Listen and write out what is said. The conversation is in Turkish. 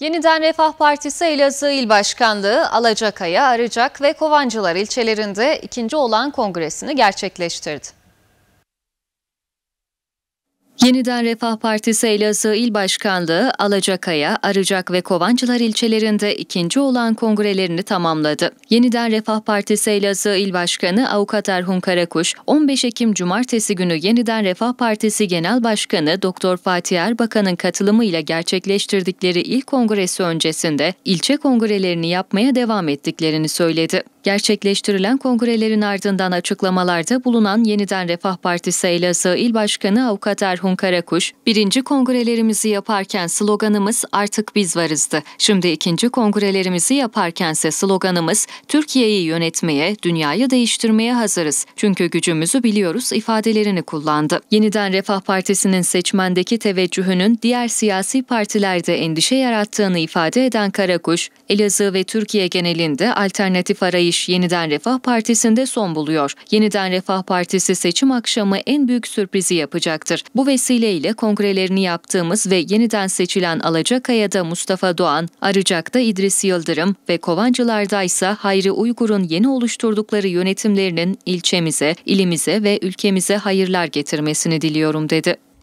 Yeniden Refah Partisi Elazığ İl Başkanlığı Alacakaya, Arıcak ve Kovancılar ilçelerinde ikinci olan kongresini gerçekleştirdi. Yeniden Refah Partisi Elazığ İl Başkanlığı Alacakaya, Arıcak ve Kovancılar ilçelerinde ikinci olan kongrelerini tamamladı. Yeniden Refah Partisi Elazığ İl Başkanı Avukat Erhun Karakuş, 15 Ekim Cumartesi günü Yeniden Refah Partisi Genel Başkanı Doktor Fatih Erbakan'ın katılımıyla gerçekleştirdikleri ilk kongresi öncesinde ilçe kongrelerini yapmaya devam ettiklerini söyledi. Gerçekleştirilen kongrelerin ardından açıklamalarda bulunan Yeniden Refah Partisi Elazığ İl Başkanı Avukat Erhun Karakuş, birinci kongrelerimizi yaparken sloganımız artık biz varızdı. Şimdi ikinci kongrelerimizi yaparkense sloganımız Türkiye'yi yönetmeye, dünyayı değiştirmeye hazırız. Çünkü gücümüzü biliyoruz ifadelerini kullandı. Yeniden Refah Partisi'nin seçmendeki teveccühünün diğer siyasi partilerde endişe yarattığını ifade eden Karakuş, Elazığ ve Türkiye genelinde alternatif arayış iş Yeniden Refah Partisi'nde son buluyor. Yeniden Refah Partisi seçim akşamı en büyük sürprizi yapacaktır. Bu vesileyle kongrelerini yaptığımız ve yeniden seçilen Alacakaya'da Mustafa Doğan, Arıcak'ta İdris Yıldırım ve Kovancılar'da ise Hayri Uygur'un yeni oluşturdukları yönetimlerinin ilçemize, ilimize ve ülkemize hayırlar getirmesini diliyorum dedi.